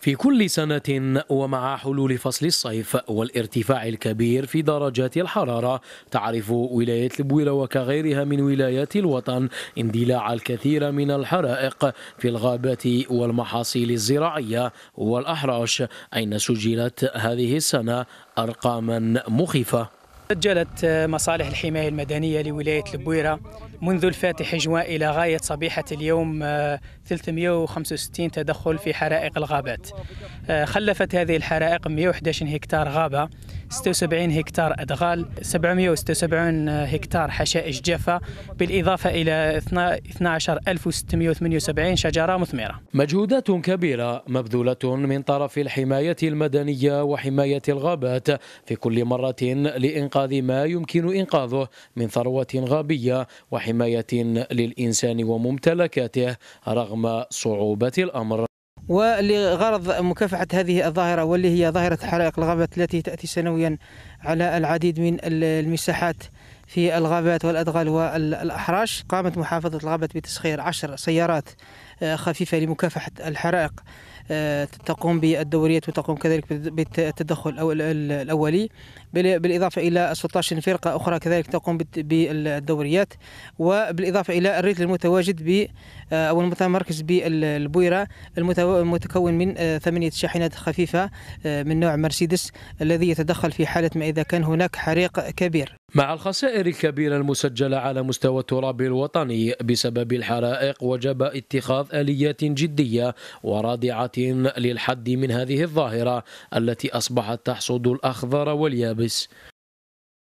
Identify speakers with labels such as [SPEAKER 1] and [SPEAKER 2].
[SPEAKER 1] في كل سنة ومع حلول فصل الصيف والارتفاع الكبير في درجات الحرارة تعرف ولاية البويرة وكغيرها من ولايات الوطن اندلاع الكثير من الحرائق في الغابات والمحاصيل الزراعية والأحراش أين سجلت هذه السنة أرقاما مخيفة
[SPEAKER 2] سجلت مصالح الحماية المدنية لولاية البويرة منذ الفاتح جوان إلى غاية صبيحة اليوم 365 آه، تدخل في حرائق الغابات آه، خلفت هذه الحرائق 111 هكتار غابة 76 هكتار أدغال 776 هكتار حشائش جافة بالإضافة إلى 12678 شجرة مثمرة
[SPEAKER 1] مجهودات كبيرة مبذولة من طرف الحماية المدنية وحماية الغابات في كل مرة لإنقاذ إنقاذ ما يمكن إنقاذه من ثروة غابية وحماية للإنسان وممتلكاته رغم صعوبة الأمر
[SPEAKER 3] ولغرض مكافحة هذه الظاهرة واللي هي ظاهرة حرائق الغابات التي تأتي سنويا على العديد من المساحات في الغابات والأدغال والأحراش قامت محافظة الغابات بتسخير عشر سيارات آه، خفيفة لمكافحة الحرائق آه، تقوم بالدوريات وتقوم كذلك بالتدخل الأولي بالإضافة إلى 16 فرقة أخرى كذلك تقوم بالدوريات وبالإضافة إلى الريتل المتواجد ب آه، أو المتمركز بالبويرة المتكون من ثمانية شاحنات خفيفة من نوع مرسيدس الذي يتدخل في حالة ما إذا كان هناك حريق كبير
[SPEAKER 1] مع الخسائر الكبيرة المسجلة على مستوى التراب الوطني بسبب الحرائق وجب اتخاذ آليات جدية ورادعة للحد من هذه الظاهرة التي أصبحت تحصد الأخضر واليابس